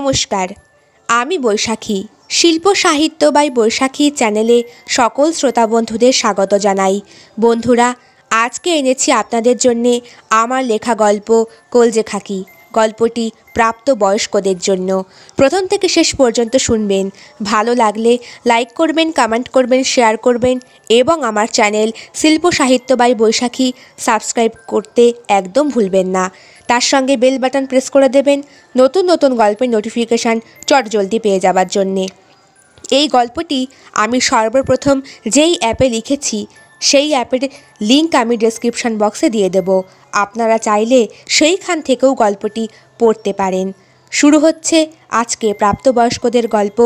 নমস্কার আমি বৈশাখী শিল্প সাহিত্য বাই বৈশাখী চ্যানেলে সকল শ্রোতা বন্ধুদের স্বাগত জানাই বন্ধুরা আজকে এনেছি আপনাদের জন্যে আমার লেখা গল্প কলজে খাকি গল্পটি প্রাপ্ত বয়স্কদের জন্য প্রথম থেকে শেষ পর্যন্ত শুনবেন ভালো লাগলে লাইক করবেন কমেন্ট করবেন শেয়ার করবেন এবং আমার চ্যানেল শিল্প সাহিত্য বাই বৈশাখী সাবস্ক্রাইব করতে একদম ভুলবেন না তার সঙ্গে বেল বাটন প্রেস করে দেবেন নতুন নতুন গল্পের নোটিফিকেশান চটজলদি পেয়ে যাবার জন্যে এই গল্পটি আমি সর্বপ্রথম যেই অ্যাপে লিখেছি সেই অ্যাপের লিংক আমি ডেসক্রিপশন বক্সে দিয়ে দেব আপনারা চাইলে সেইখান থেকেও গল্পটি পড়তে পারেন শুরু হচ্ছে আজকে প্রাপ্তবয়স্কদের গল্প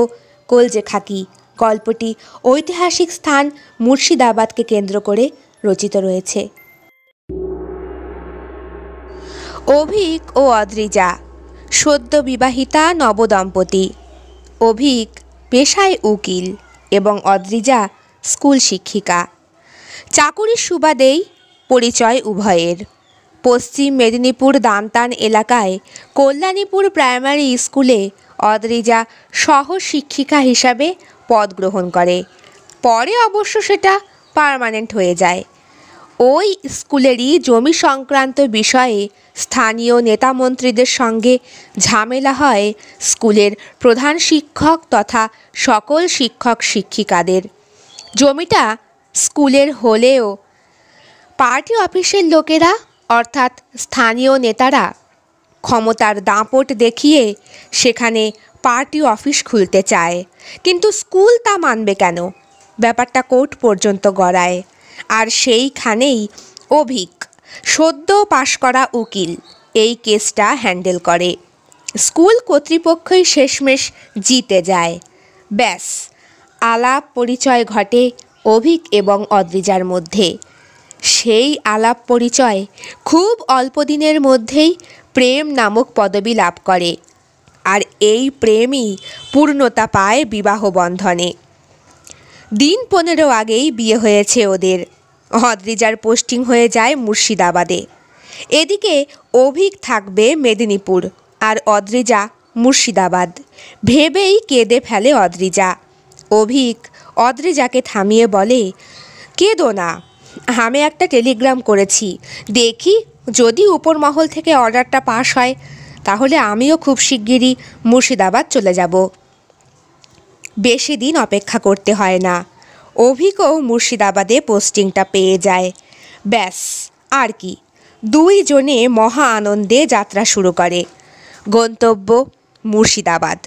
কলজে খাকি গল্পটি ঐতিহাসিক স্থান মুর্শিদাবাদকে কেন্দ্র করে রচিত রয়েছে অভিক ও অদ্রিজা সদ্য বিবাহিতা নবদম্পতি অভিক পেশায় উকিল এবং অদ্রিজা স্কুল শিক্ষিকা চাকুরির সুবাদেই পরিচয় উভয়ের পশ্চিম মেদিনীপুর দামতান এলাকায় কল্যাণীপুর প্রাইমারি স্কুলে অদ্রিজা সহ শিক্ষিকা হিসাবে পদ গ্রহণ করে পরে অবশ্য সেটা পারমানেন্ট হয়ে যায় ওই স্কুলেরই জমি সংক্রান্ত বিষয়ে স্থানীয় নেতামন্ত্রীদের সঙ্গে ঝামেলা হয় স্কুলের প্রধান শিক্ষক তথা সকল শিক্ষক শিক্ষিকাদের জমিটা স্কুলের হলেও পার্টি অফিসের লোকেরা অর্থাৎ স্থানীয় নেতারা ক্ষমতার দাঁপট দেখিয়ে সেখানে পার্টি অফিস খুলতে চায় কিন্তু স্কুল তা মানবে কেন ব্যাপারটা কোর্ট পর্যন্ত গড়ায় আর সেইখানেই অভিক সদ্য পাশ করা উকিল এই কেসটা হ্যান্ডেল করে স্কুল কর্তৃপক্ষই শেষমেশ জিতে যায় ব্যাস আলাপ পরিচয় ঘটে অভিক এবং অদ্রিজার মধ্যে সেই আলাপ পরিচয় খুব অল্প দিনের মধ্যেই প্রেম নামক পদবি লাভ করে আর এই প্রেমই পূর্ণতা পায় বিবাহ বন্ধনে দিন পনেরো আগেই বিয়ে হয়েছে ওদের অদ্রিজার পোস্টিং হয়ে যায় মুর্শিদাবাদে এদিকে অভিক থাকবে মেদিনীপুর আর অদ্রিজা মুর্শিদাবাদ ভেবেই কেঁদে ফেলে অদ্রিজা অভিক অদ্রিজাকে থামিয়ে বলে কেঁদো না আমি একটা টেলিগ্রাম করেছি দেখি যদি উপর মহল থেকে অর্ডারটা পাশ হয় তাহলে আমিও খুব শিগগিরই মুর্শিদাবাদ চলে যাব বেশি দিন অপেক্ষা করতে হয় না অভিকও মুর্শিদাবাদে পোস্টিংটা পেয়ে যায় ব্যাস আর কি দুই জনে মহা আনন্দে যাত্রা শুরু করে গন্তব্য মুর্শিদাবাদ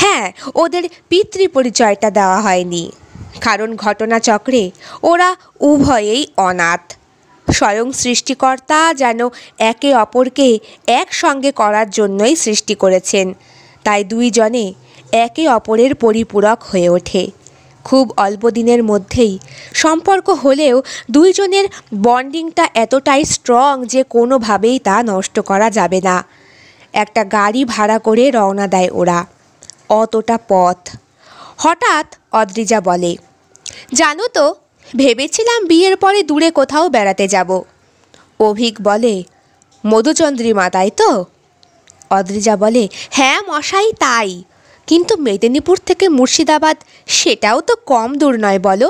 হ্যাঁ ওদের পিতৃ পরিচয়টা দেওয়া হয়নি কারণ ঘটনাচক্রে ওরা উভয়েই অনাথ স্বয়ং সৃষ্টিকর্তা যেন একে অপরকে একসঙ্গে করার জন্যই সৃষ্টি করেছেন তাই দুইজনে একে অপরের পরিপূরক হয়ে ওঠে খুব অল্প দিনের মধ্যেই সম্পর্ক হলেও দুইজনের বন্ডিংটা এতটাই স্ট্রং যে কোনোভাবেই তা নষ্ট করা যাবে না একটা গাড়ি ভাড়া করে রওনা দেয় ওরা অতটা পথ হঠাৎ অদ্রিজা বলে জানো তো ভেবেছিলাম বিয়ের পরে দূরে কোথাও বেড়াতে যাব অভিক বলে মধুচন্দ্রিমা তাই তো অদ্রিজা বলে হ্যাঁ মশাই তাই কিন্তু মেদিনীপুর থেকে মুর্শিদাবাদ সেটাও তো কম দূর নয় বলো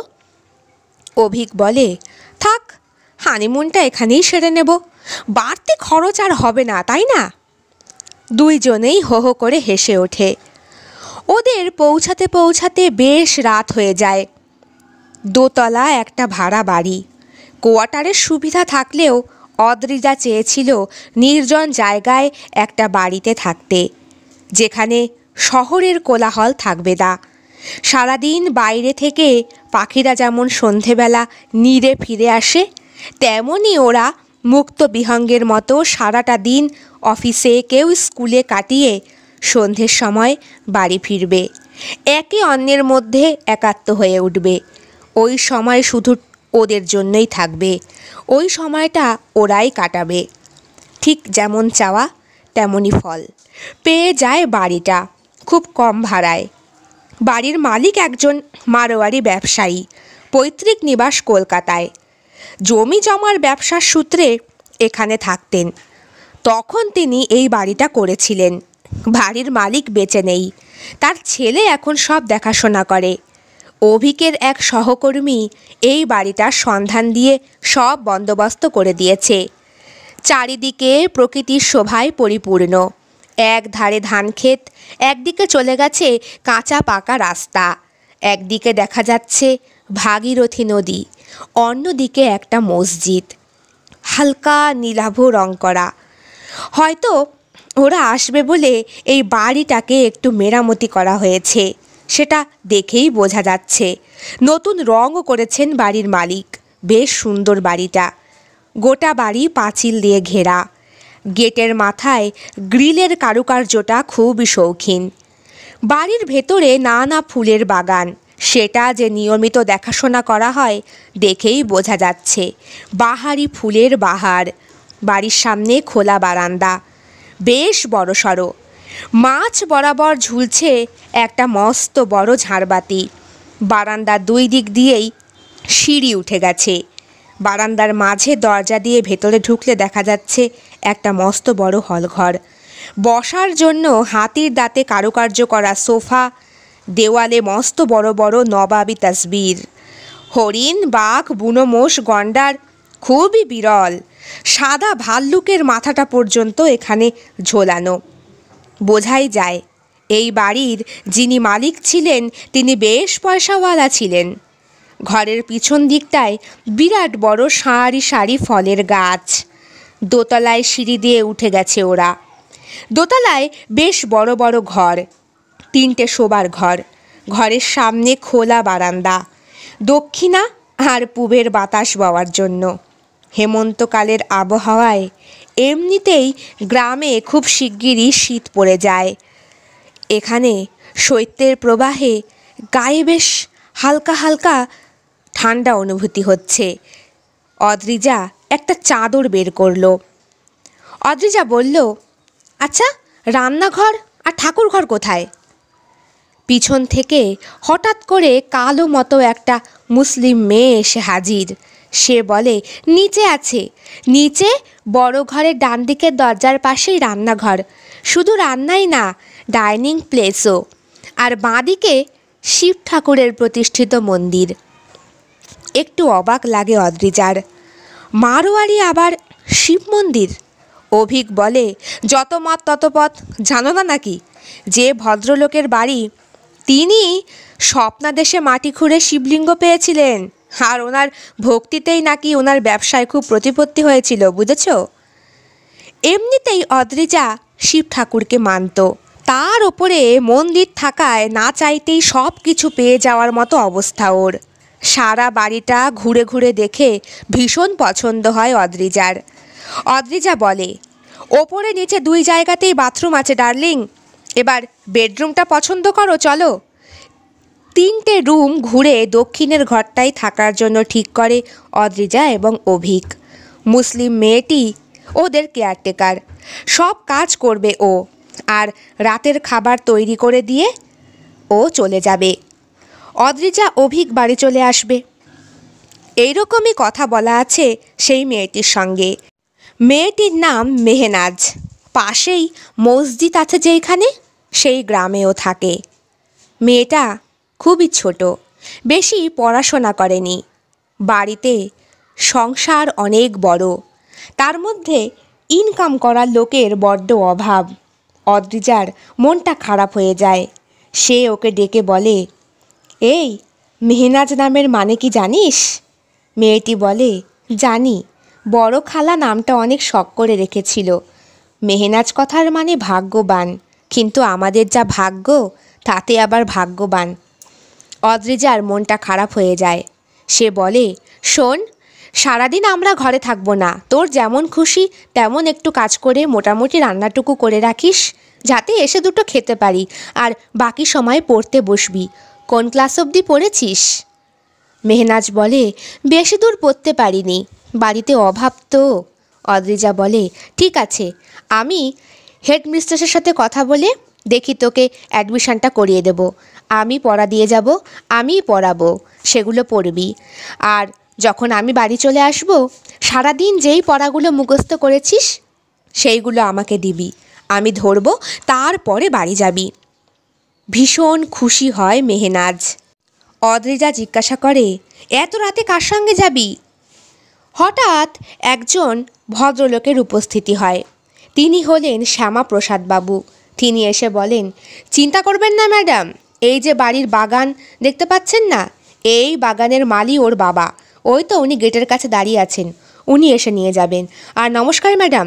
অভিক বলে থাক হানিমুনটা এখানেই সেরে নেব বাড়তি খরচ আর হবে না তাই না দুইজনেই হো হো করে হেসে ওঠে ওদের পৌঁছাতে পৌঁছাতে বেশ রাত হয়ে যায় দোতলা একটা ভাড়া বাড়ি কোয়ার্টারের সুবিধা থাকলেও অদ্রিজা চেয়েছিল নির্জন জায়গায় একটা বাড়িতে থাকতে যেখানে শহরের কোলাহল থাকবে না সারাদিন বাইরে থেকে পাখিরা যেমন সন্ধেবেলা নিরে ফিরে আসে তেমনই ওরা মুক্ত বিহঙ্গের মতো সারাটা দিন অফিসে কেউ স্কুলে কাটিয়ে সন্ধ্যের সময় বাড়ি ফিরবে একে অন্যের মধ্যে একাত্ম হয়ে উঠবে ওই সময় শুধু ওদের জন্যই থাকবে ওই সময়টা ওরাই কাটাবে ঠিক যেমন চাওয়া তেমনই ফল পেয়ে যায় বাড়িটা খুব কম ভাড়ায় বাড়ির মালিক একজন মারোয়ারি ব্যবসায়ী পৈতৃক নিবাস কলকাতায় জমি জমার ব্যবসার সূত্রে এখানে থাকতেন তখন তিনি এই বাড়িটা করেছিলেন বাড়ির মালিক বেঁচে নেই তার ছেলে এখন সব দেখাশোনা করে অভিকের এক সহকর্মী এই বাড়িটার সন্ধান দিয়ে সব বন্দোবস্ত করে দিয়েছে চারিদিকে প্রকৃতির শোভায় পরিপূর্ণ এক ধারে ধান ক্ষেত একদিকে চলে গেছে কাঁচা পাকা রাস্তা একদিকে দেখা যাচ্ছে ভাগীরথী নদী অন্যদিকে একটা মসজিদ হালকা নীলাভ রং করা হয়তো ওরা আসবে বলে এই বাড়িটাকে একটু মেরামতি করা হয়েছে সেটা দেখেই বোঝা যাচ্ছে নতুন রঙও করেছেন বাড়ির মালিক বেশ সুন্দর বাড়িটা গোটা বাড়ি পাঁচিল দিয়ে ঘেরা গেটের মাথায় গ্রিলের কারুকার্যটা খুবই শৌখিন বাড়ির ভেতরে নানা ফুলের বাগান সেটা যে নিয়মিত দেখাশোনা করা হয় দেখেই বোঝা যাচ্ছে বাহারি ফুলের বাহার বাড়ির সামনে খোলা বারান্দা বেশ বড় সড়ো মাছ বরাবর ঝুলছে একটা মস্ত বড় ঝাড়বাতি বারান্দার দুই দিক দিয়েই সিঁড়ি উঠে গেছে বারান্দার মাঝে দরজা দিয়ে ভেতরে ঢুকলে দেখা যাচ্ছে একটা মস্ত বড় হলঘর বসার জন্য হাতির দাঁতে কারুকার্য করা সোফা দেওয়ালে মস্ত বড় বড় নবাবি তাসবির হরিণ বাঘ বুনো মোষ গন্ডার খুবই বিরল সাদা ভাল্লুকের মাথাটা পর্যন্ত এখানে ঝোলানো বোঝাই যায় এই বাড়ির যিনি মালিক ছিলেন তিনি বেশ পয়সাওয়ালা ছিলেন ঘরের পিছন দিকটায় বিরাট বড় সারি সারি ফলের গাছ দোতলায় সিঁড়ি দিয়ে উঠে গেছে ওরা দোতলায় বেশ বড় বড় ঘর তিনটে শোবার ঘর ঘরের সামনে খোলা বারান্দা দক্ষিণা আর পূবের বাতাস বওয়ার জন্য হেমন্তকালের আবহাওয়ায় এমনিতেই গ্রামে খুব শিগগিরই শীত পড়ে যায় এখানে শৈত্যের প্রবাহে গায়ে বেশ হালকা হালকা ঠান্ডা অনুভূতি হচ্ছে অদ্রিজা একটা চাদর বের করলো অদ্রিজা বলল আচ্ছা রান্নাঘর আর ঠাকুরঘর কোথায় পিছন থেকে হঠাৎ করে কালো মতো একটা মুসলিম মেয়ে এসে হাজির সে বলে নিচে আছে নিচে বড় ঘরের ডান দিকের দরজার পাশেই রান্নাঘর শুধু রান্নাই না ডাইনিং প্লেসও আর বাঁদিকে শিব ঠাকুরের প্রতিষ্ঠিত মন্দির একটু অবাক লাগে অদ্রিজার মারোয়ারি আবার শিব মন্দির অভিক বলে যত মত তত পথ জানো না নাকি যে ভদ্রলোকের বাড়ি তিনি স্বপ্নাদেশে মাটি খুঁড়ে শিবলিঙ্গ পেয়েছিলেন আর ওনার ভক্তিতেই নাকি ওনার ব্যবসায় খুব প্রতিপত্তি হয়েছিল বুঝেছ এমনিতেই অদ্রিজা শিব ঠাকুরকে মানত তার ওপরে মন্দির থাকায় না চাইতেই সব কিছু পেয়ে যাওয়ার মতো অবস্থা ওর সারা বাড়িটা ঘুরে ঘুরে দেখে ভীষণ পছন্দ হয় অদ্রিজার অদ্রিজা বলে ওপরে নিচে দুই জায়গাতেই বাথরুম আছে ডার্লিং এবার বেডরুমটা পছন্দ করো চলো তিনটে রুম ঘুরে দক্ষিণের ঘরটাই থাকার জন্য ঠিক করে অদ্রিজা এবং অভিক মুসলিম মেয়েটি ওদের কেয়ারটেকার সব কাজ করবে ও আর রাতের খাবার তৈরি করে দিয়ে ও চলে যাবে অদ্রিজা অভিক বাড়ি চলে আসবে এইরকমই কথা বলা আছে সেই মেয়েটির সঙ্গে মেয়েটির নাম মেহেনাজ পাশেই মসজিদ আছে যেখানে সেই গ্রামেও থাকে মেয়েটা খুবই ছোট বেশি পড়াশোনা করেনি বাড়িতে সংসার অনেক বড় তার মধ্যে ইনকাম করার লোকের বড্ড অভাব অদ্রিজার মনটা খারাপ হয়ে যায় সে ওকে ডেকে বলে এই মেহনাজ নামের মানে কি জানিস মেয়েটি বলে জানি বড় খালা নামটা অনেক শখ করে রেখেছিল মেহনাজ কথার মানে ভাগ্যবান কিন্তু আমাদের যা ভাগ্য তাতে আবার ভাগ্যবান অদ্রিজার মনটা খারাপ হয়ে যায় সে বলে শোন সারাদিন আমরা ঘরে থাকবো না তোর যেমন খুশি তেমন একটু কাজ করে মোটামুটি রান্নাটুকু করে রাখিস যাতে এসে দুটো খেতে পারি আর বাকি সময় পড়তে বসবি কোন ক্লাস অবধি পড়েছিস মেহনাজ বলে বেশি দূর পড়তে পারিনি বাড়িতে অভাব তো অদ্রিজা বলে ঠিক আছে আমি হেড সাথে কথা বলে দেখি তোকে অ্যাডমিশানটা করিয়ে দেব আমি পড়া দিয়ে যাব আমিই পড়াবো সেগুলো পড়বি আর যখন আমি বাড়ি চলে আসব সারাদিন যেই পড়াগুলো মুখস্থ করেছিস সেইগুলো আমাকে দিবি আমি ধরবো তারপরে বাড়ি যাবি ভীষণ খুশি হয় মেহেনাজ অদ্রিজা জিজ্ঞাসা করে এত রাতে কার সঙ্গে যাবি হঠাৎ একজন ভদ্রলোকের উপস্থিতি হয় তিনি হলেন প্রসাদ বাবু তিনি এসে বলেন চিন্তা করবেন না ম্যাডাম এই যে বাড়ির বাগান দেখতে পাচ্ছেন না এই বাগানের মালি ওর বাবা ওই তো উনি গেটের কাছে দাঁড়িয়ে আছেন উনি এসে নিয়ে যাবেন আর নমস্কার ম্যাডাম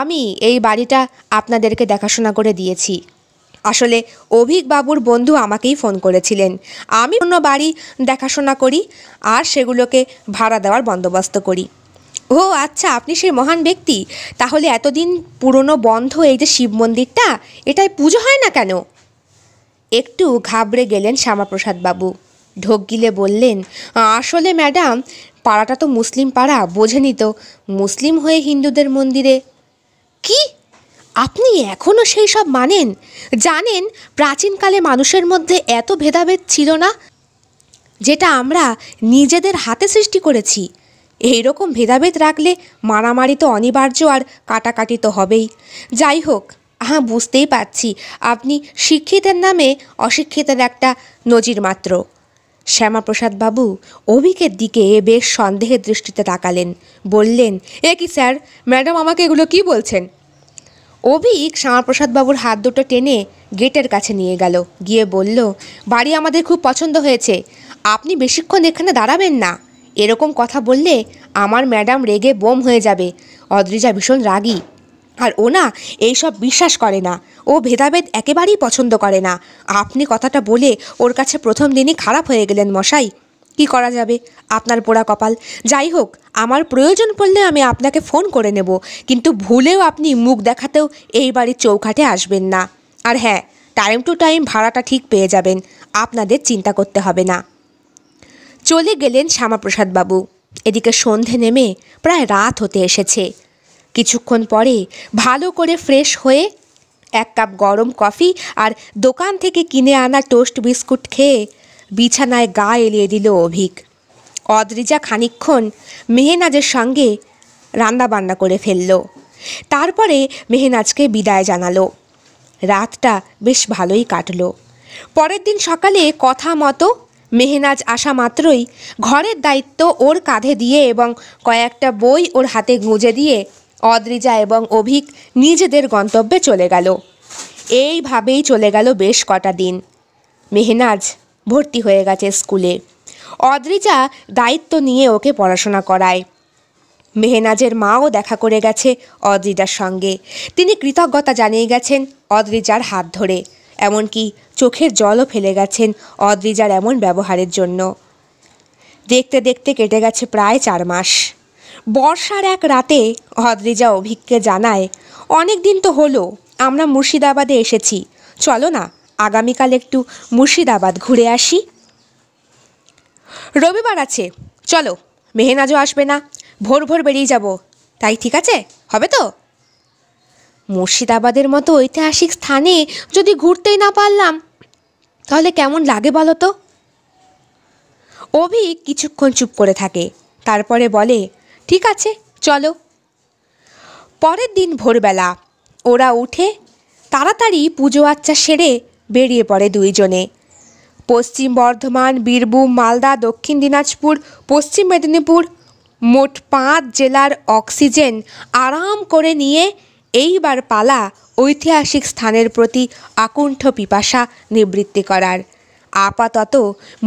আমি এই বাড়িটা আপনাদেরকে দেখাশোনা করে দিয়েছি আসলে অভিক বাবুর বন্ধু আমাকেই ফোন করেছিলেন আমি অন্য বাড়ি দেখাশোনা করি আর সেগুলোকে ভাড়া দেওয়ার বন্দোবস্ত করি ও আচ্ছা আপনি সেই মহান ব্যক্তি তাহলে এতদিন পুরনো বন্ধ এই যে শিব মন্দিরটা এটাই পুজো হয় না কেন একটু ঘাবড়ে গেলেন শ্যামাপ্রসাদ বাবু ঢোক গিলে বললেন আসলে ম্যাডাম পাড়াটা তো মুসলিম পাড়া বোঝেনি তো মুসলিম হয়ে হিন্দুদের মন্দিরে কি আপনি এখনও সেই সব মানেন জানেন প্রাচীনকালে মানুষের মধ্যে এত ভেদাভেদ ছিল না যেটা আমরা নিজেদের হাতে সৃষ্টি করেছি এই রকম ভেদাভেদ রাখলে মারামারি তো অনিবার্য আর কাটাকাটি তো হবেই যাই হোক হ্যাঁ বুঝতেই পারছি আপনি শিক্ষিতের নামে অশিক্ষিতের একটা নজির মাত্র শ্যামাপ্রসাদবাবু অভিকের দিকে এ বেশ সন্দেহের দৃষ্টিতে তাকালেন বললেন এ কি স্যার ম্যাডাম আমাকে এগুলো কি বলছেন অভিক শ্যামাপ্রসাদ বাবুর হাত দুটো টেনে গেটের কাছে নিয়ে গেল গিয়ে বলল বাড়ি আমাদের খুব পছন্দ হয়েছে আপনি বেশিক্ষণ এখানে দাঁড়াবেন না এরকম কথা বললে আমার ম্যাডাম রেগে বোম হয়ে যাবে অদ্রিজা ভীষণ রাগী আর ও না এইসব বিশ্বাস করে না ও ভেদাভেদ একেবারেই পছন্দ করে না আপনি কথাটা বলে ওর কাছে প্রথম দিনই খারাপ হয়ে গেলেন মশাই কি করা যাবে আপনার পোড়া কপাল যাই হোক আমার প্রয়োজন পড়লে আমি আপনাকে ফোন করে নেব কিন্তু ভুলেও আপনি মুখ দেখাতেও এই বাড়ির চৌখাটে আসবেন না আর হ্যাঁ টাইম টু টাইম ভাড়াটা ঠিক পেয়ে যাবেন আপনাদের চিন্তা করতে হবে না চলে গেলেন শ্যামাপ্রসাদবাবু এদিকে সন্ধে নেমে প্রায় রাত হতে এসেছে কিছুক্ষণ পরে ভালো করে ফ্রেশ হয়ে এক কাপ গরম কফি আর দোকান থেকে কিনে আনা টোস্ট বিস্কুট খেয়ে বিছানায় গা এলিয়ে দিল অভিক অদ্রিজা খানিক্ষণ মেহেনাজের সঙ্গে রান্নাবান্না করে ফেলল তারপরে মেহেনাজকে বিদায় জানালো রাতটা বেশ ভালোই কাটল পরের দিন সকালে কথা মতো মেহেনাজ আসা মাত্রই ঘরের দায়িত্ব ওর কাঁধে দিয়ে এবং কয়েকটা বই ওর হাতে গুঁজে দিয়ে অদ্রিজা এবং অভিক নিজেদের গন্তব্যে চলে গেল এইভাবেই চলে গেল বেশ কটা দিন মেহনাজ ভর্তি হয়ে গেছে স্কুলে অদ্রিজা দায়িত্ব নিয়ে ওকে পড়াশোনা করায় মেহনাজের মাও দেখা করে গেছে অদ্রিজার সঙ্গে তিনি কৃতজ্ঞতা জানিয়ে গেছেন অদ্রিজার হাত ধরে এমনকি চোখের জলও ফেলে গেছেন অদ্রিজার এমন ব্যবহারের জন্য দেখতে দেখতে কেটে গেছে প্রায় চার মাস বর্ষার এক রাতে অদ্রিজা অভিককে জানায় অনেক দিন তো হলো আমরা মুর্শিদাবাদে এসেছি চলো না আগামীকাল একটু মুর্শিদাবাদ ঘুরে আসি রবিবার আছে চলো মেহেনাজও আসবে না ভোর ভোর বেরিয়ে যাব তাই ঠিক আছে হবে তো মুর্শিদাবাদের মতো ঐতিহাসিক স্থানে যদি ঘুরতেই না পারলাম তাহলে কেমন লাগে বলো তো অভি কিছুক্ষণ চুপ করে থাকে তারপরে বলে ঠিক আছে চলো পরের দিন ভোরবেলা ওরা উঠে তাড়াতাড়ি পুজো আচ্চা সেরে বেরিয়ে পড়ে দুইজনে পশ্চিম বর্ধমান বীরভূম মালদা দক্ষিণ দিনাজপুর পশ্চিম মেদিনীপুর মোট পাঁচ জেলার অক্সিজেন আরাম করে নিয়ে এইবার পালা ঐতিহাসিক স্থানের প্রতি আকুণ্ঠ পিপাসা নিবৃত্তি করার আপাতত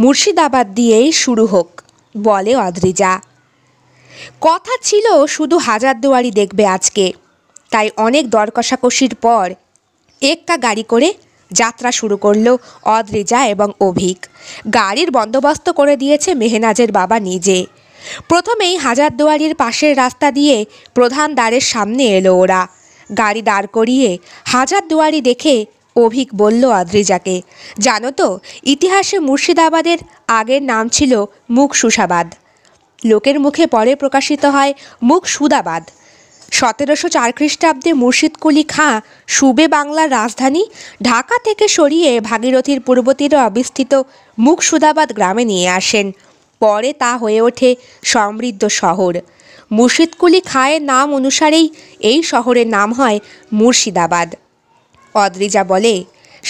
মুর্শিদাবাদ দিয়েই শুরু হোক বলে অদ্রিজা কথা ছিল শুধু হাজারদুয়ারি দেখবে আজকে তাই অনেক দর কষাকষির পর একটা গাড়ি করে যাত্রা শুরু করল অদ্রিজা এবং অভিক গাড়ির বন্দোবস্ত করে দিয়েছে মেহনাজের বাবা নিজে প্রথমেই হাজারদুয়ারির পাশের রাস্তা দিয়ে প্রধান দ্বারের সামনে এলো ওরা গাড়ি দাঁড় করিয়ে হাজারদুয়ারি দেখে অভিক বলল অদ্রিজাকে জানো তো ইতিহাসে মুর্শিদাবাদের আগের নাম ছিল মুখ সুষাবাদ লোকের মুখে পরে প্রকাশিত হয় মুখ সুদাবাদ সতেরোশো চার খ্রিস্টাব্দে মুর্শিদ কুলি খাঁ সুবে বাংলার রাজধানী ঢাকা থেকে সরিয়ে ভাগীরথীর পূর্বতীরে তীরে অবস্থিত মুখসুদাবাদ গ্রামে নিয়ে আসেন পরে তা হয়ে ওঠে সমৃদ্ধ শহর মুর্শিদকুলি খায়ের নাম অনুসারেই এই শহরের নাম হয় মুর্শিদাবাদ অদ্রিজা বলে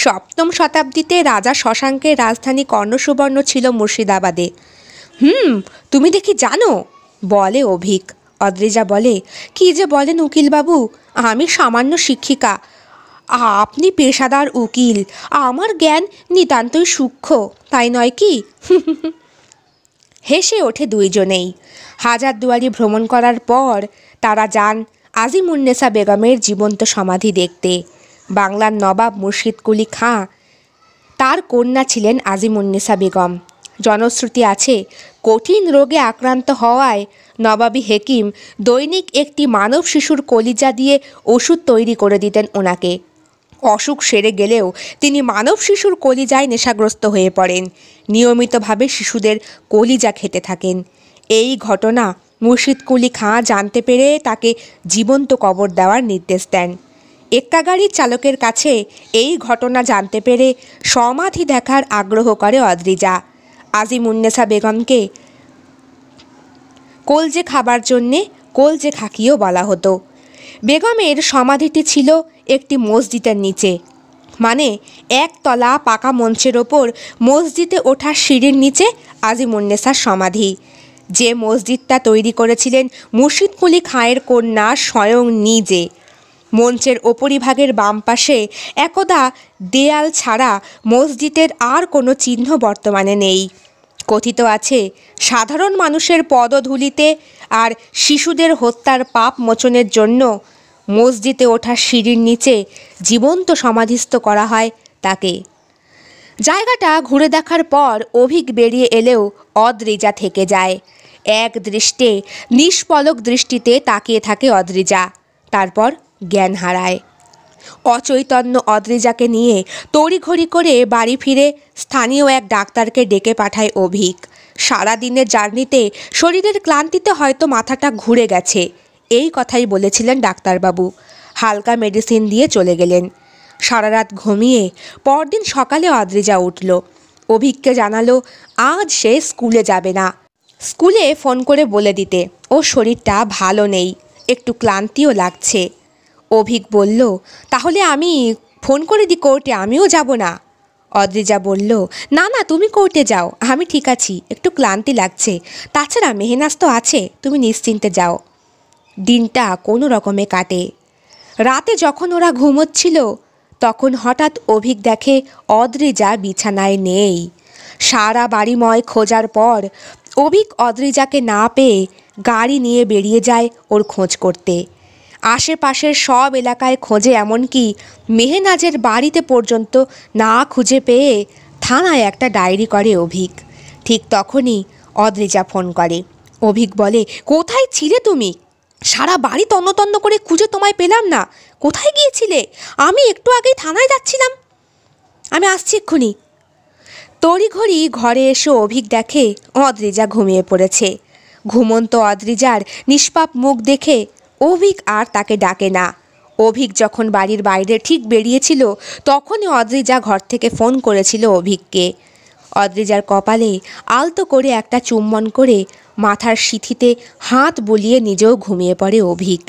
সপ্তম শতাব্দীতে রাজা শশাঙ্কের রাজধানী কর্ণসুবর্ণ ছিল মুর্শিদাবাদে হুম তুমি দেখি জানো বলে অভিক অদ্রেজা বলে কি যে বলেন উকিলবাবু আমি সামান্য শিক্ষিকা আপনি পেশাদার উকিল আমার জ্ঞান নিতান্তই সূক্ষ্ম তাই নয় কি হেসে ওঠে দুইজনেই হাজারদুয়ারি ভ্রমণ করার পর তারা যান আজিমুন্নেসা বেগমের জীবন্ত সমাধি দেখতে বাংলার নবাব মুর্শিদকুলি খাঁ তার কন্যা ছিলেন আজিমুন্নেসা বেগম জনশ্রুতি আছে কঠিন রোগে আক্রান্ত হওয়ায় নবাবী হেকিম দৈনিক একটি মানব শিশুর কলিজা দিয়ে ওষুধ তৈরি করে দিতেন ওনাকে অসুখ সেরে গেলেও তিনি মানব শিশুর কলিজায় নেশাগ্রস্ত হয়ে পড়েন নিয়মিতভাবে শিশুদের কলিজা খেতে থাকেন এই ঘটনা মুর্শিদকুলি খাঁ জানতে পেরে তাকে জীবন্ত কবর দেওয়ার নির্দেশ দেন এক্কা গাড়ির চালকের কাছে এই ঘটনা জানতে পেরে সমাধি দেখার আগ্রহ করে অদ্রিজা আজিমুন্নেসা বেগমকে কলজে খাবার জন্যে কলজে খাকিও বলা হতো বেগমের সমাধিটি ছিল একটি মসজিদের নিচে মানে একতলা পাকা মঞ্চের ওপর মসজিদে ওঠার সিঁড়ির নিচে আজিমুন্নেসার সমাধি যে মসজিদটা তৈরি করেছিলেন মুর্শিদকুলি খাঁয়ের কন্যা স্বয়ং নিজে মঞ্চের ওপরিভাগের বাম পাশে একদা দেয়াল ছাড়া মসজিদের আর কোনো চিহ্ন বর্তমানে নেই কথিত আছে সাধারণ মানুষের পদধূলিতে আর শিশুদের হত্যার পাপ মোচনের জন্য মসজিদে ওঠা সিঁড়ির নিচে জীবন্ত সমাধিস্থ করা হয় তাকে জায়গাটা ঘুরে দেখার পর অভিক বেরিয়ে এলেও অদ্রিজা থেকে যায় এক দৃষ্টে নিষ্পলক দৃষ্টিতে তাকিয়ে থাকে অদ্রিজা তারপর জ্ঞান হারায় অচৈতন্য অদ্রিজাকে নিয়ে তড়িঘড়ি করে বাড়ি ফিরে স্থানীয় এক ডাক্তারকে ডেকে পাঠায় অভিক সারাদিনের জার্নিতে শরীরের ক্লান্তিতে হয়তো মাথাটা ঘুরে গেছে এই কথাই বলেছিলেন ডাক্তারবাবু হালকা মেডিসিন দিয়ে চলে গেলেন সারা রাত ঘুমিয়ে পরদিন সকালে অদ্রিজা উঠল অভিককে জানালো আজ সে স্কুলে যাবে না স্কুলে ফোন করে বলে দিতে ও শরীরটা ভালো নেই একটু ক্লান্তিও লাগছে অভিক বলল তাহলে আমি ফোন করে দিই কোর্টে আমিও যাব না অদ্রিজা বলল না না তুমি কোর্টে যাও আমি ঠিক আছি একটু ক্লান্তি লাগছে তাছাড়া মেহনাজ তো আছে তুমি নিশ্চিন্তে যাও দিনটা কোনো রকমে কাটে রাতে যখন ওরা ঘুমোচ্ছিল তখন হঠাৎ অভিক দেখে অদ্রিজা বিছানায় নেই সারা বাড়িময় খোঁজার পর অভিক অদ্রিজাকে না পেয়ে গাড়ি নিয়ে বেরিয়ে যায় ওর খোঁজ করতে আশেপাশের সব এলাকায় খোঁজে এমনকি মেহেনাজের বাড়িতে পর্যন্ত না খুঁজে পেয়ে থানায় একটা ডায়েরি করে অভিক ঠিক তখনই অদ্রিজা ফোন করে অভিক বলে কোথায় ছিলে তুমি সারা বাড়ি তন্নতন্ন করে খুঁজে তোমায় পেলাম না কোথায় গিয়েছিলে আমি একটু আগেই থানায় যাচ্ছিলাম আমি আসছি এক্ষুনি তড়িঘড়ি ঘরে এসে অভিক দেখে অদ্রিজা ঘুমিয়ে পড়েছে ঘুমন্ত অদ্রিজার নিষ্পাপ মুখ দেখে অভিক আর তাকে ডাকে না অভিক যখন বাড়ির বাইরে ঠিক বেরিয়েছিল তখনই অদ্রিজা ঘর থেকে ফোন করেছিল অভিককে অদ্রিজার কপালে আলতো করে একটা চুম্বন করে মাথার সিথিতে হাত বুলিয়ে নিজেও ঘুমিয়ে পড়ে অভিক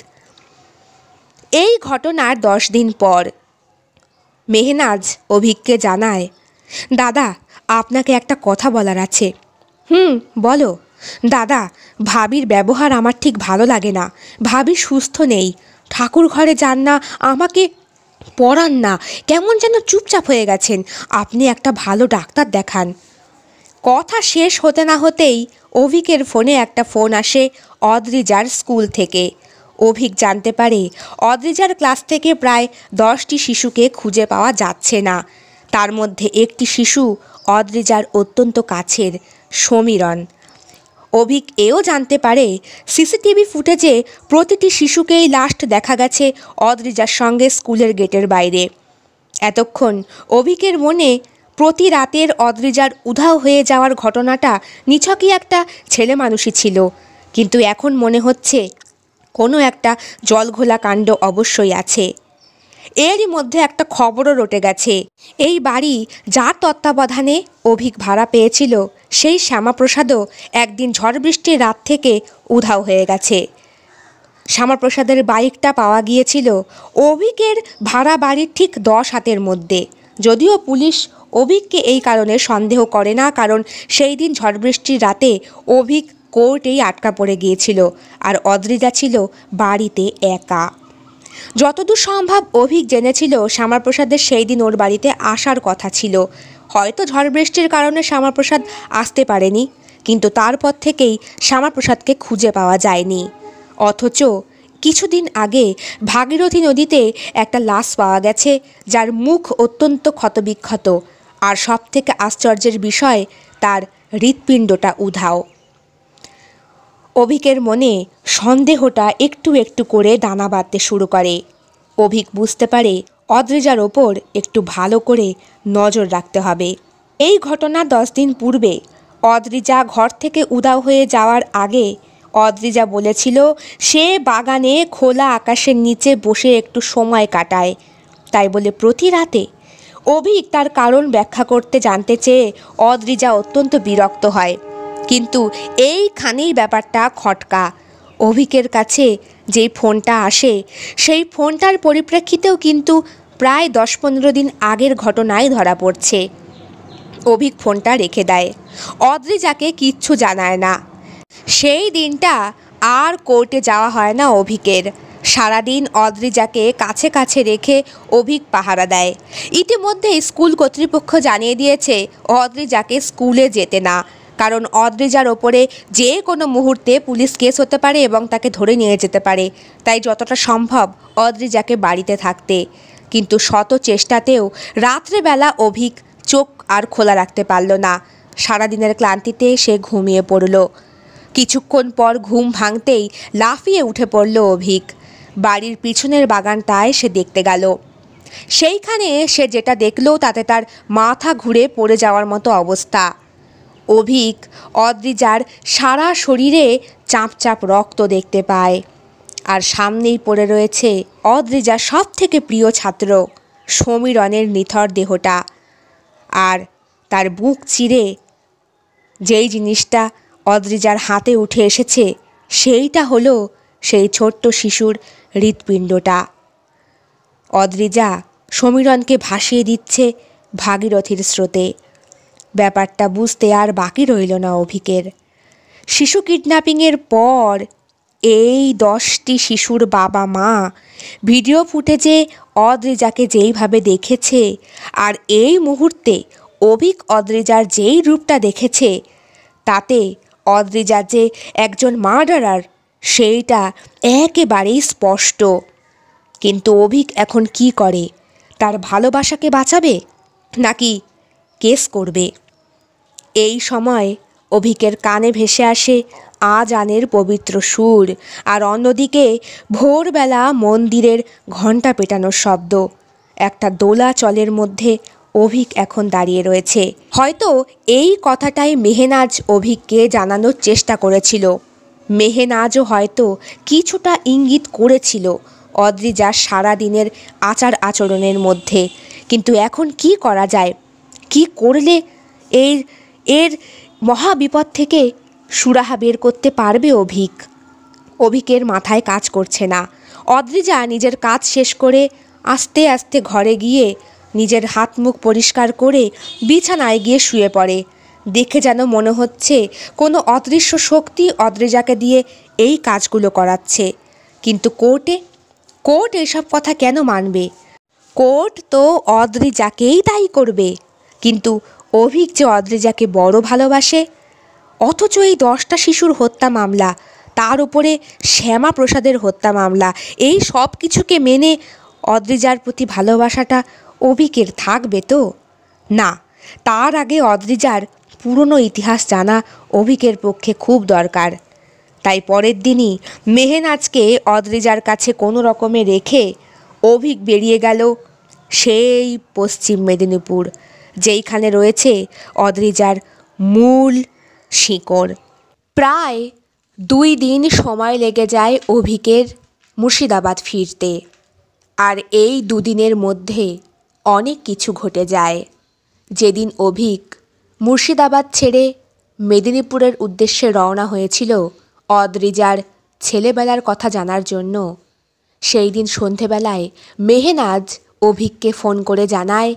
এই ঘটনার দশ দিন পর মেহনাজ অভিককে জানায় দাদা আপনাকে একটা কথা বলার আছে হুম বলো দাদা ভাবির ব্যবহার আমার ঠিক ভালো লাগে না ভাবি সুস্থ নেই ঠাকুর ঘরে যান না আমাকে পড়ান না কেমন যেন চুপচাপ হয়ে গেছেন আপনি একটা ভালো ডাক্তার দেখান কথা শেষ হতে না হতেই অভিকের ফোনে একটা ফোন আসে অদ্রিজার স্কুল থেকে অভিক জানতে পারে অদ্রিজার ক্লাস থেকে প্রায় দশটি শিশুকে খুঁজে পাওয়া যাচ্ছে না তার মধ্যে একটি শিশু অদ্রিজার অত্যন্ত কাছের সমীরণ অভিক এও জানতে পারে সিসিটিভি ফুটেজে প্রতিটি শিশুকেই লাস্ট দেখা গেছে অদ্রিজার সঙ্গে স্কুলের গেটের বাইরে এতক্ষণ অভিকের মনে প্রতি রাতের অদ্রিজার উধাও হয়ে যাওয়ার ঘটনাটা নিছকই একটা ছেলে মানুষই ছিল কিন্তু এখন মনে হচ্ছে কোনো একটা জলঘোলা কাণ্ড অবশ্যই আছে এরই মধ্যে একটা খবরও রটে গেছে এই বাড়ি যার তত্ত্বাবধানে অভিক ভাড়া পেয়েছিল সেই শ্যামাপ্রসাদও একদিন ঝড় বৃষ্টির রাত থেকে উধাও হয়ে গেছে শ্যামাপ্রসাদের বাইকটা পাওয়া গিয়েছিল অভিকের ভাড়া বাড়ির ঠিক দশ হাতের মধ্যে যদিও পুলিশ অভিককে এই কারণে সন্দেহ করে না কারণ সেই দিন ঝড় বৃষ্টির রাতে অভিক কোর্টেই আটকা পড়ে গিয়েছিল আর অদ্রিজা ছিল বাড়িতে একা যতদূর সম্ভব অভিক জেনেছিল শ্যামাপ্রসাদের সেই দিন ওর বাড়িতে আসার কথা ছিল হয়তো ঝড় বৃষ্টির কারণে শ্যামাপ্রসাদ আসতে পারেনি কিন্তু তারপর থেকেই শ্যামাপ্রসাদকে খুঁজে পাওয়া যায়নি অথচ কিছুদিন আগে ভাগীরথী নদীতে একটা লাশ পাওয়া গেছে যার মুখ অত্যন্ত ক্ষতবিক্ষত আর সব থেকে আশ্চর্যের বিষয় তার হৃৎপিণ্ডটা উধাও অভিকের মনে সন্দেহটা একটু একটু করে দানা বাঁধতে শুরু করে অভিক বুঝতে পারে অদ্রিজার ওপর একটু ভালো করে নজর রাখতে হবে এই ঘটনা দশ দিন পূর্বে অদ্রিজা ঘর থেকে উদাও হয়ে যাওয়ার আগে অদ্রিজা বলেছিল সে বাগানে খোলা আকাশের নিচে বসে একটু সময় কাটায় তাই বলে প্রতি রাতে অভিক তার কারণ ব্যাখ্যা করতে জানতে চেয়ে অদ্রিজা অত্যন্ত বিরক্ত হয় কিন্তু এইখানেই ব্যাপারটা খটকা অভিকের কাছে যেই ফোনটা আসে সেই ফোনটার পরিপ্রেক্ষিতেও কিন্তু প্রায় দশ পনেরো দিন আগের ঘটনায় ধরা পড়ছে অভিক ফোনটা রেখে দেয় অদ্রিজাকে কিচ্ছু জানায় না সেই দিনটা আর কোর্টে যাওয়া হয় না অভিকের সারাদিন অদ্রিজাকে কাছে কাছে রেখে অভিক পাহারা দেয় ইতিমধ্যে স্কুল কর্তৃপক্ষ জানিয়ে দিয়েছে অদ্রিজাকে স্কুলে যেতে না কারণ অদ্রিজার ওপরে যে কোনো মুহূর্তে পুলিশ কেস হতে পারে এবং তাকে ধরে নিয়ে যেতে পারে তাই যতটা সম্ভব অদ্রিজাকে বাড়িতে থাকতে কিন্তু শত চেষ্টাতেও রাত্রেবেলা অভিক চোখ আর খোলা রাখতে পারল না সারাদিনের ক্লান্তিতে সে ঘুমিয়ে পড়ল কিছুক্ষণ পর ঘুম ভাঙতেই লাফিয়ে উঠে পড়ল অভিক বাড়ির পিছনের বাগানটায় সে দেখতে গেল সেইখানে সে যেটা দেখল তাতে তার মাথা ঘুরে পড়ে যাওয়ার মতো অবস্থা অভিক অদ্রিজার সারা শরীরে চাঁপ চাপ রক্ত দেখতে পায় আর সামনেই পড়ে রয়েছে অদ্রিজার সব থেকে প্রিয় ছাত্র সমীরণের নিথর দেহটা আর তার বুক চিরে যেই জিনিসটা অদ্রিজার হাতে উঠে এসেছে সেইটা হলো সেই ছোট্ট শিশুর হৃৎপিণ্ডটা অদ্রিজা সমীরণকে ভাসিয়ে দিচ্ছে ভাগীরথীর স্রোতে ব্যাপারটা বুঝতে আর বাকি রইল না অভিকের শিশু কিডন্যাপিংয়ের পর এই দশটি শিশুর বাবা মা ভিডিও ফুটেজে অদ্রিজাকে যেইভাবে দেখেছে আর এই মুহূর্তে অভিক অদ্রিজার যেই রূপটা দেখেছে তাতে অদ্রেজার যে একজন মার্ডারার সেইটা একেবারেই স্পষ্ট কিন্তু অভিক এখন কি করে তার ভালোবাসাকে বাঁচাবে নাকি কেস করবে এই সময় অভিকের কানে ভেসে আসে আজানের পবিত্র সুর আর অন্যদিকে ভোরবেলা মন্দিরের ঘণ্টা পেটানোর শব্দ একটা দোলা চলের মধ্যে অভিক এখন দাঁড়িয়ে রয়েছে হয়তো এই কথাটাই মেহেনাজ অভিককে জানানোর চেষ্টা করেছিল মেহেনাজও হয়তো কিছুটা ইঙ্গিত করেছিল অদ্রিজার সারাদিনের আচার আচরণের মধ্যে কিন্তু এখন কি করা যায় কি করলে এই এর মহা বিপদ থেকে সুরাহা বের করতে পারবে অভিক অভিকের মাথায় কাজ করছে না অদ্রিজা নিজের কাজ শেষ করে আস্তে আস্তে ঘরে গিয়ে নিজের হাত মুখ পরিষ্কার করে বিছানায় গিয়ে শুয়ে পড়ে দেখে যেন মনে হচ্ছে কোনো অদৃশ্য শক্তি অদ্রিজাকে দিয়ে এই কাজগুলো করাচ্ছে কিন্তু কোর্টে কোর্ট এসব কথা কেন মানবে কোর্ট তো অদ্রিজাকেই তাই করবে কিন্তু অভিক যে অদ্রেজাকে বড় ভালোবাসে অথচ এই দশটা শিশুর হত্যা মামলা তার উপরে প্রসাদের হত্যা মামলা এই সব কিছুকে মেনে অদ্রিজার প্রতি ভালোবাসাটা অভিকের থাকবে তো না তার আগে অদ্রিজার পুরনো ইতিহাস জানা অভিকের পক্ষে খুব দরকার তাই পরের দিনই মেহেনাজকে অদ্রিজার কাছে কোনো রকমে রেখে অভিক বেরিয়ে গেল সেই পশ্চিম মেদিনীপুর যেইখানে রয়েছে অদ্রিজার মূল শিকড় প্রায় দুই দিন সময় লেগে যায় অভিকের মুর্শিদাবাদ ফিরতে আর এই দুদিনের মধ্যে অনেক কিছু ঘটে যায় যেদিন অভিক মুর্শিদাবাদ ছেড়ে মেদিনীপুরের উদ্দেশ্যে রওনা হয়েছিল অদ্রিজার ছেলেবেলার কথা জানার জন্য সেই দিন সন্ধেবেলায় মেহেনাজ অভিককে ফোন করে জানায়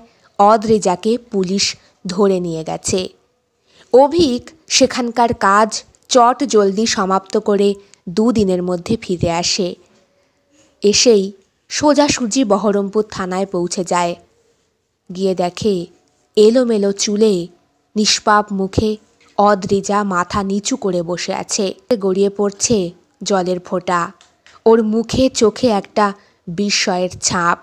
অদ্রেজাকে পুলিশ ধরে নিয়ে গেছে অভিক সেখানকার কাজ চট জলদি সমাপ্ত করে দুদিনের মধ্যে ফিরে আসে এসেই সোজাসুজি বহরমপুর থানায় পৌঁছে যায় গিয়ে দেখে এলোমেলো চুলে নিষ্পাপ মুখে অদ্রিজা মাথা নিচু করে বসে আছে গড়িয়ে পড়ছে জলের ফোঁটা ওর মুখে চোখে একটা বিস্ময়ের ছাপ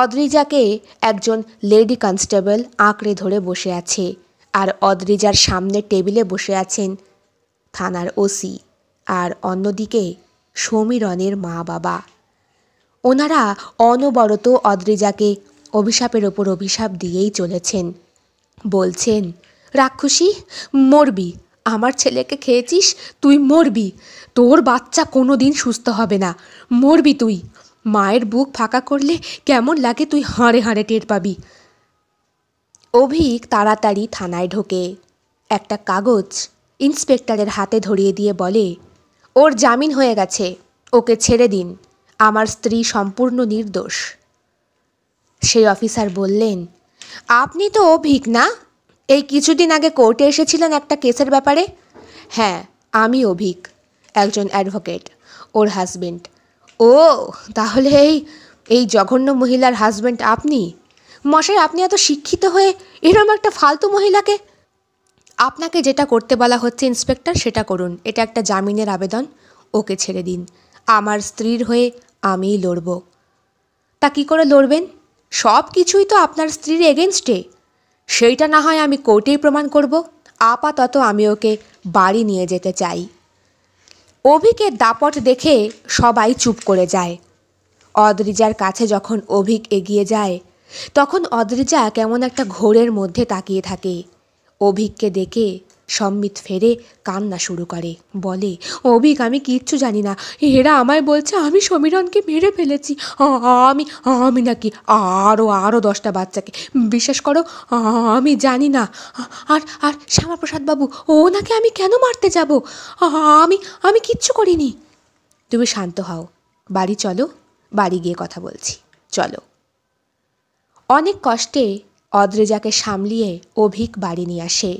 অদ্রিজাকে একজন লেডি কনস্টেবল আঁকড়ে ধরে বসে আছে আর অদ্রিজার সামনে টেবিলে বসে আছেন থানার ওসি আর অন্যদিকে সমীরণের মা বাবা ওনারা অনবরত অদ্রিজাকে অভিশাপের ওপর অভিশাপ দিয়েই চলেছেন বলছেন রাক্ষসী মরবি আমার ছেলেকে খেয়েছিস তুই মরবি তোর বাচ্চা কোনো দিন সুস্থ হবে না মরবি তুই মায়ের বুক ফাঁকা করলে কেমন লাগে তুই হাঁড়ে হাঁড়ে টের পাবি অভিক তাড়াতাড়ি থানায় ঢোকে একটা কাগজ ইন্সপেক্টরের হাতে ধরিয়ে দিয়ে বলে ওর জামিন হয়ে গেছে ওকে ছেড়ে দিন আমার স্ত্রী সম্পূর্ণ নির্দোষ সেই অফিসার বললেন আপনি তো অভিক না এই কিছুদিন আগে কোর্টে এসেছিলেন একটা কেসের ব্যাপারে হ্যাঁ আমি অভিক একজন অ্যাডভোকেট ওর হাজবেন্ড ও তাহলে এই এই জঘন্য মহিলার হাজব্যান্ড আপনি মশাই আপনি এত শিক্ষিত হয়ে এরম একটা ফালতু মহিলাকে আপনাকে যেটা করতে বলা হচ্ছে ইন্সপেক্টর সেটা করুন এটা একটা জামিনের আবেদন ওকে ছেড়ে দিন আমার স্ত্রীর হয়ে আমিই লড়ব তা কী করে লড়বেন সব কিছুই তো আপনার স্ত্রীর এগেনস্টে সেইটা না হয় আমি কোর্টেই প্রমাণ করব আপাতত আমি ওকে বাড়ি নিয়ে যেতে চাই অভিকে দাপট দেখে সবাই চুপ করে যায় অদ্রিজার কাছে যখন অভিক এগিয়ে যায় তখন অদ্রিজা কেমন একটা ঘোরের মধ্যে তাকিয়ে থাকে অভিককে দেখে সম্মিত ফেরে কান্না শুরু করে বলে অভিক আমি কিচ্ছু জানি না এরা আমায় বলছে আমি সমীরণকে মেরে ফেলেছি আমি আমি নাকি আরও আরও দশটা বাচ্চাকে বিশ্বাস করো আমি জানি না আর আর শ্যামাপ্রসাদ বাবু নাকি আমি কেন মারতে যাব আমি আমি কিচ্ছু করিনি তুমি শান্ত হও বাড়ি চলো বাড়ি গিয়ে কথা বলছি চলো অনেক কষ্টে অদ্রেজাকে সামলিয়ে অভিক বাড়ি নিয়ে আসে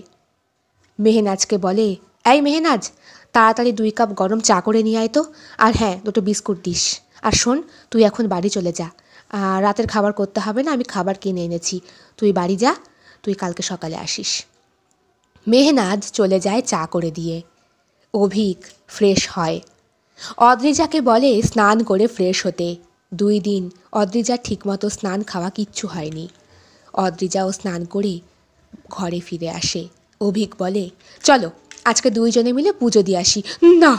মেহেনাজকে বলে এই মেহেনাজ তাড়াতাড়ি দুই কাপ গরম চা করে নিয়ে আয় তো আর হ্যাঁ দুটো বিস্কুট দিস আর শোন তুই এখন বাড়ি চলে যা রাতের খাবার করতে হবে না আমি খাবার কিনে এনেছি তুই বাড়ি যা তুই কালকে সকালে আসিস মেহনাজ চলে যায় চা করে দিয়ে অভিক ফ্রেশ হয় অদ্রিজাকে বলে স্নান করে ফ্রেশ হতে দুই দিন অদ্রিজা ঠিকমতো স্নান খাওয়া কিচ্ছু হয়নি অদ্রিজাও স্নান করে ঘরে ফিরে আসে অভিক বলে চলো আজকে দুইজনে মিলে পুজো দিয়ে আসি না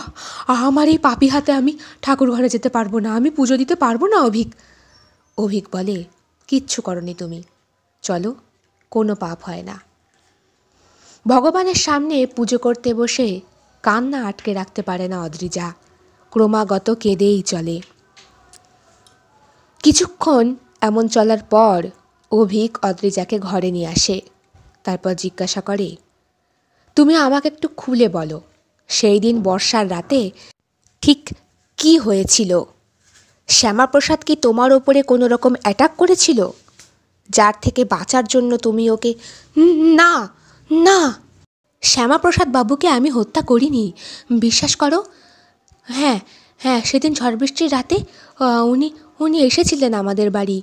আমার এই পাপি হাতে আমি ঠাকুর ঘরে যেতে পারবো না আমি পুজো দিতে পারবো না অভিক অভিক বলে কিচ্ছু করনি তুমি চলো কোনো পাপ হয় না ভগবানের সামনে পুজো করতে বসে কান্না আটকে রাখতে পারে না অদ্রিজা ক্রমাগত কেঁদেই চলে কিছুক্ষণ এমন চলার পর অভিক অদ্রিজাকে ঘরে নিয়ে আসে তারপর জিজ্ঞাসা করে তুমি আমাকে একটু খুলে বলো সেই দিন বর্ষার রাতে ঠিক কি হয়েছিল শ্যামাপ্রসাদ কি তোমার ওপরে কোনো রকম অ্যাটাক করেছিল যার থেকে বাঁচার জন্য তুমি ওকে না না শ্যামাপ্রসাদ বাবুকে আমি হত্যা করিনি বিশ্বাস করো হ্যাঁ হ্যাঁ সেদিন ঝড় বৃষ্টির রাতে উনি উনি এসেছিলেন আমাদের বাড়ি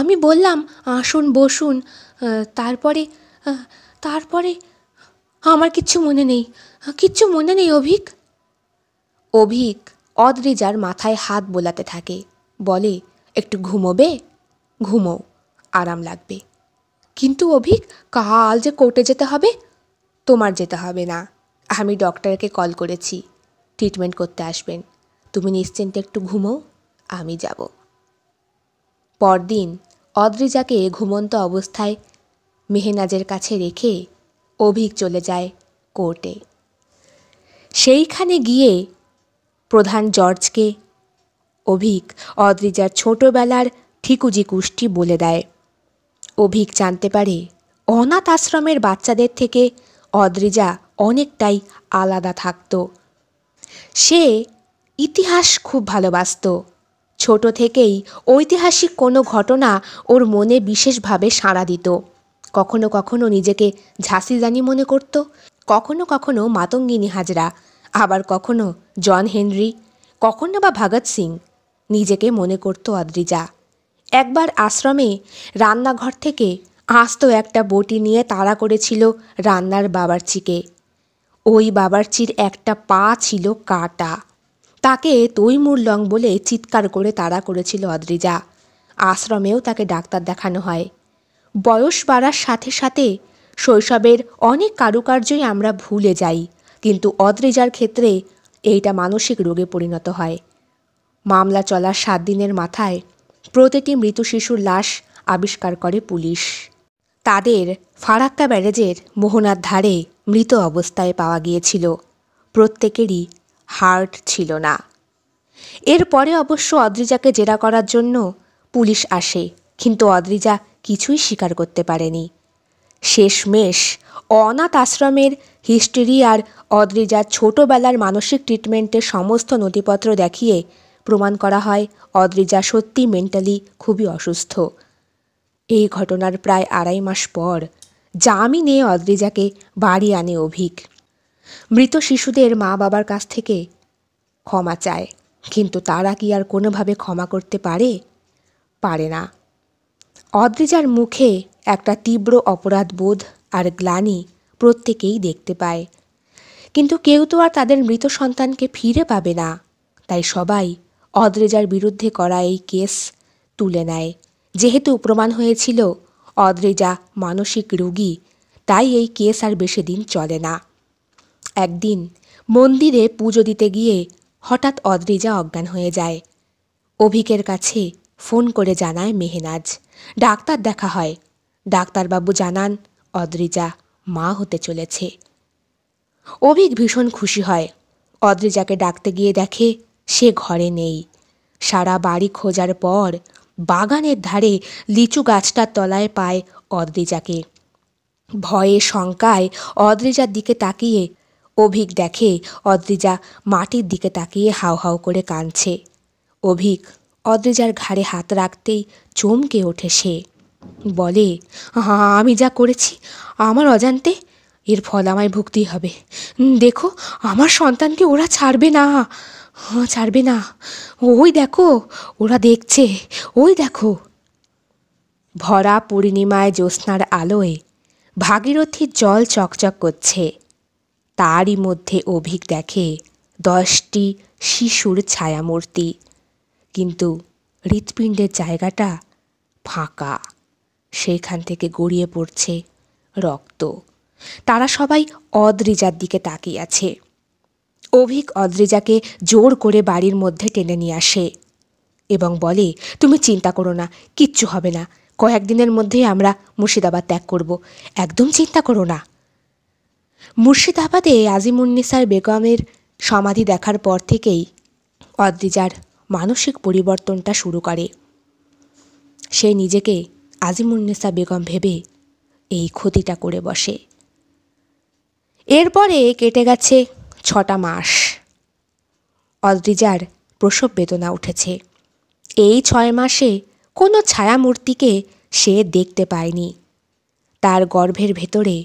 আমি বললাম আসুন বসুন তারপরে তারপরে আমার কিচ্ছু মনে নেই কিচ্ছু মনে নেই অভিক অভিক অদ্রিজার মাথায় হাত বোলাতে থাকে বলে একটু ঘুমোবে ঘুমো আরাম লাগবে কিন্তু অভিক কাল যে কোর্টে যেতে হবে তোমার যেতে হবে না আমি ডক্টরকে কল করেছি ট্রিটমেন্ট করতে আসবেন তুমি নিশ্চিন্তে একটু ঘুমো আমি যাব পরদিন অদ্রিজাকে ঘুমন্ত অবস্থায় মেহেনাজের কাছে রেখে অভিক চলে যায় কোর্টে সেইখানে গিয়ে প্রধান জর্জকে অভিক অদ্রিজার ছোটবেলার ঠিকুজি কুষ্টি বলে দেয় অভিক জানতে পারে অনাথ আশ্রমের বাচ্চাদের থেকে অদ্রিজা অনেকটাই আলাদা থাকত সে ইতিহাস খুব ভালোবাসত ছোট থেকেই ঐতিহাসিক কোনো ঘটনা ওর মনে বিশেষভাবে সাড়া দিত কখনো কখনো নিজেকে ঝাঁসি জানি মনে করত কখনো কখনো মাতঙ্গিনী হাজরা আবার কখনো জন হেনরি কখনো বা ভগৎ সিং নিজেকে মনে করত অদ্রিজা একবার আশ্রমে রান্নাঘর থেকে আস্ত একটা বটি নিয়ে তাড়া করেছিল রান্নার বাবারচিকে ওই বাবারচির একটা পা ছিল কাটা তাকে তৈমুর লং বলে চিৎকার করে তাড়া করেছিল অদ্রিজা আশ্রমেও তাকে ডাক্তার দেখানো হয় বয়স বাড়ার সাথে সাথে শৈশবের অনেক কারুকার্যই আমরা ভুলে যাই কিন্তু অদ্রেজার ক্ষেত্রে এইটা মানসিক রোগে পরিণত হয় মামলা চলার সাত দিনের মাথায় প্রতিটি মৃত শিশুর লাশ আবিষ্কার করে পুলিশ তাদের ফারাক্কা ব্যারেজের মোহনার ধারে মৃত অবস্থায় পাওয়া গিয়েছিল প্রত্যেকেরই হার্ট ছিল না এরপরে অবশ্য অদ্রিজাকে জেরা করার জন্য পুলিশ আসে কিন্তু অদ্রিজা কিছুই স্বীকার করতে পারেনি শেষমেশ অনাথ আশ্রমের হিস্ট্রি আর অদ্রিজার ছোটোবেলার মানসিক ট্রিটমেন্টের সমস্ত নথিপত্র দেখিয়ে প্রমাণ করা হয় অদ্রিজা সত্যি মেন্টালি খুবই অসুস্থ এই ঘটনার প্রায় আড়াই মাস পর জামিনে অদ্রিজাকে বাড়ি আনে অভিক মৃত শিশুদের মা বাবার কাছ থেকে ক্ষমা চায় কিন্তু তারা কি আর কোনোভাবে ক্ষমা করতে পারে পারে না অদ্রিজার মুখে একটা তীব্র অপরাধবোধ আর গ্লানি প্রত্যেকেই দেখতে পায় কিন্তু কেউ তো আর তাদের মৃত সন্তানকে ফিরে পাবে না তাই সবাই অদ্রেজার বিরুদ্ধে করা এই কেস তুলে নেয় যেহেতু প্রমাণ হয়েছিল অদ্রেজা মানসিক রোগী তাই এই কেস আর বেশি দিন চলে না একদিন মন্দিরে পুজো দিতে গিয়ে হঠাৎ অদ্রেজা অজ্ঞান হয়ে যায় অভিকের কাছে ফোন করে জানায় মেহেনাজ ডাক্তার দেখা হয় ডাক্তারবাবু জানান অদ্রিজা মা হতে চলেছে অভিক ভীষণ খুশি হয় অদ্রিজাকে ডাকতে গিয়ে দেখে সে ঘরে নেই সারা বাড়ি খোঁজার পর বাগানের ধারে লিচু গাছটার তলায় পায় অদ্রিজাকে ভয়ে শঙ্কায় অদ্রিজার দিকে তাকিয়ে অভিক দেখে অদ্রিজা মাটির দিকে তাকিয়ে হাও হাও করে কাঁদছে অভিক অদ্রেজার ঘাড়ে হাত রাখতেই চমকে ওঠে সে বলে হ্যাঁ আমি যা করেছি আমার অজান্তে এর ফল আমায় ভুগতেই হবে দেখো আমার সন্তানকে ওরা ছাড়বে না হ্যাঁ ছাড়বে না ওই দেখো ওরা দেখছে ওই দেখো ভরা পূর্ণিমায় জ্যোৎস্নার আলোয় ভাগীরথীর জল চকচক করছে তারই মধ্যে অভিক দেখে দশটি শিশুর ছায়ামূর্তি কিন্তু হৃৎপিণ্ডের জায়গাটা ফাঁকা সেইখান থেকে গড়িয়ে পড়ছে রক্ত তারা সবাই অদ্রিজার দিকে তাকিয়ে আছে অভিক অদ্রিজাকে জোর করে বাড়ির মধ্যে টেনে নিয়ে আসে এবং বলে তুমি চিন্তা করো না কিচ্ছু হবে না কয়েকদিনের মধ্যেই আমরা মুর্শিদাবাদ ত্যাগ করব একদম চিন্তা করো না মুর্শিদাবাদে আজিমুন্নিসার বেগমের সমাধি দেখার পর থেকেই অদ্রিজার মানসিক পরিবর্তনটা শুরু করে সে নিজেকে আজিমুন্নেসা বেগম ভেবে এই ক্ষতিটা করে বসে এরপরে কেটে গেছে ছটা মাস অদ্রিজার প্রসব বেদনা উঠেছে এই ছয় মাসে কোনো ছায়ামূর্তিকে সে দেখতে পায়নি তার গর্ভের ভেতরে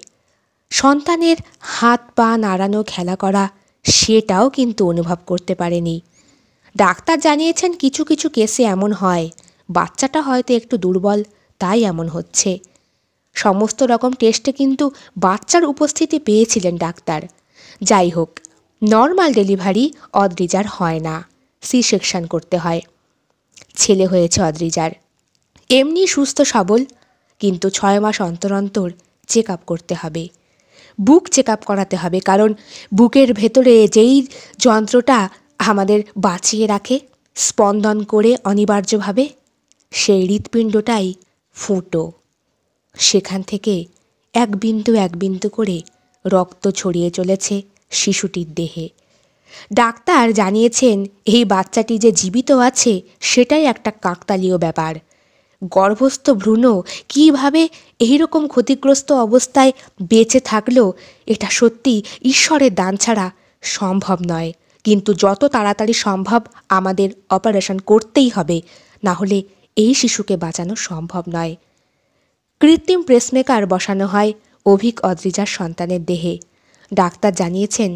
সন্তানের হাত পা নাড়ানো খেলা করা সেটাও কিন্তু অনুভব করতে পারেনি ডাক্তার জানিয়েছেন কিছু কিছু কেসে এমন হয় বাচ্চাটা হয়তো একটু দুর্বল তাই এমন হচ্ছে সমস্ত রকম টেস্টে কিন্তু বাচ্চার উপস্থিতি পেয়েছিলেন ডাক্তার যাই হোক নর্মাল ডেলিভারি অদ্রিজার হয় না সি সেকশন করতে হয় ছেলে হয়েছে অদ্রিজার এমনি সুস্থ সবল কিন্তু ছয় মাস অন্তর অন্তর চেক আপ করতে হবে বুক চেক আপ করাতে হবে কারণ বুকের ভেতরে যেই যন্ত্রটা আমাদের বাঁচিয়ে রাখে স্পন্দন করে অনিবার্যভাবে সেই হৃৎপিণ্ডটাই ফুটো সেখান থেকে এক বিন্দু এক বিন্দু করে রক্ত ছড়িয়ে চলেছে শিশুটির দেহে ডাক্তার জানিয়েছেন এই বাচ্চাটি যে জীবিত আছে সেটাই একটা কাকতালীয় ব্যাপার গর্ভস্থ ভ্রূণ কীভাবে এইরকম ক্ষতিগ্রস্ত অবস্থায় বেঁচে থাকলো এটা সত্যি ঈশ্বরের দান ছাড়া সম্ভব নয় কিন্তু যত তাড়াতাড়ি সম্ভব আমাদের অপারেশন করতেই হবে না হলে এই শিশুকে বাঁচানো সম্ভব নয় কৃত্রিম প্রেসমেকার বসানো হয় অভিক অদ্রিজার সন্তানের দেহে ডাক্তার জানিয়েছেন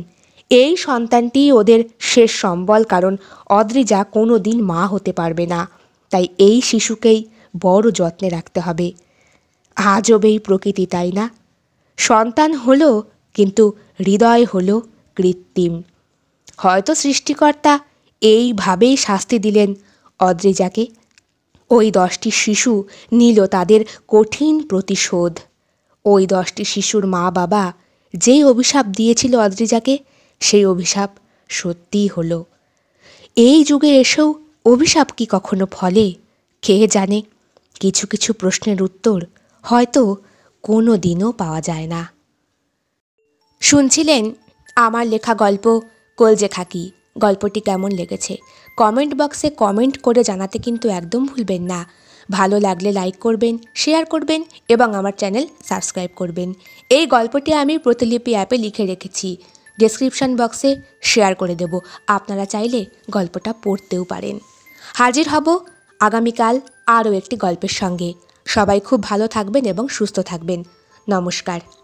এই সন্তানটি ওদের শেষ সম্বল কারণ অদ্রিজা কোনো দিন মা হতে পারবে না তাই এই শিশুকেই বড় যত্নে রাখতে হবে আজব এই প্রকৃতি তাই না সন্তান হলো কিন্তু হৃদয় হলো কৃত্রিম হয়তো সৃষ্টিকর্তা এইভাবেই শাস্তি দিলেন অদ্রিজাকে ওই দশটি শিশু নিল তাদের কঠিন প্রতিশোধ ওই দশটি শিশুর মা বাবা যেই অভিশাপ দিয়েছিল অদ্রিজাকে সেই অভিশাপ সত্যিই হলো এই যুগে এসেও অভিশাপ কি কখনো ফলে কে জানে কিছু কিছু প্রশ্নের উত্তর হয়তো কোনো দিনও পাওয়া যায় না শুনছিলেন আমার লেখা গল্প কলজে খাকি গল্পটি কেমন লেগেছে কমেন্ট বক্সে কমেন্ট করে জানাতে কিন্তু একদম ভুলবেন না ভালো লাগলে লাইক করবেন শেয়ার করবেন এবং আমার চ্যানেল সাবস্ক্রাইব করবেন এই গল্পটি আমি প্রতিলিপি অ্যাপে লিখে রেখেছি ডেসক্রিপশন বক্সে শেয়ার করে দেব আপনারা চাইলে গল্পটা পড়তেও পারেন হাজির হব আগামীকাল আরও একটি গল্পের সঙ্গে সবাই খুব ভালো থাকবেন এবং সুস্থ থাকবেন নমস্কার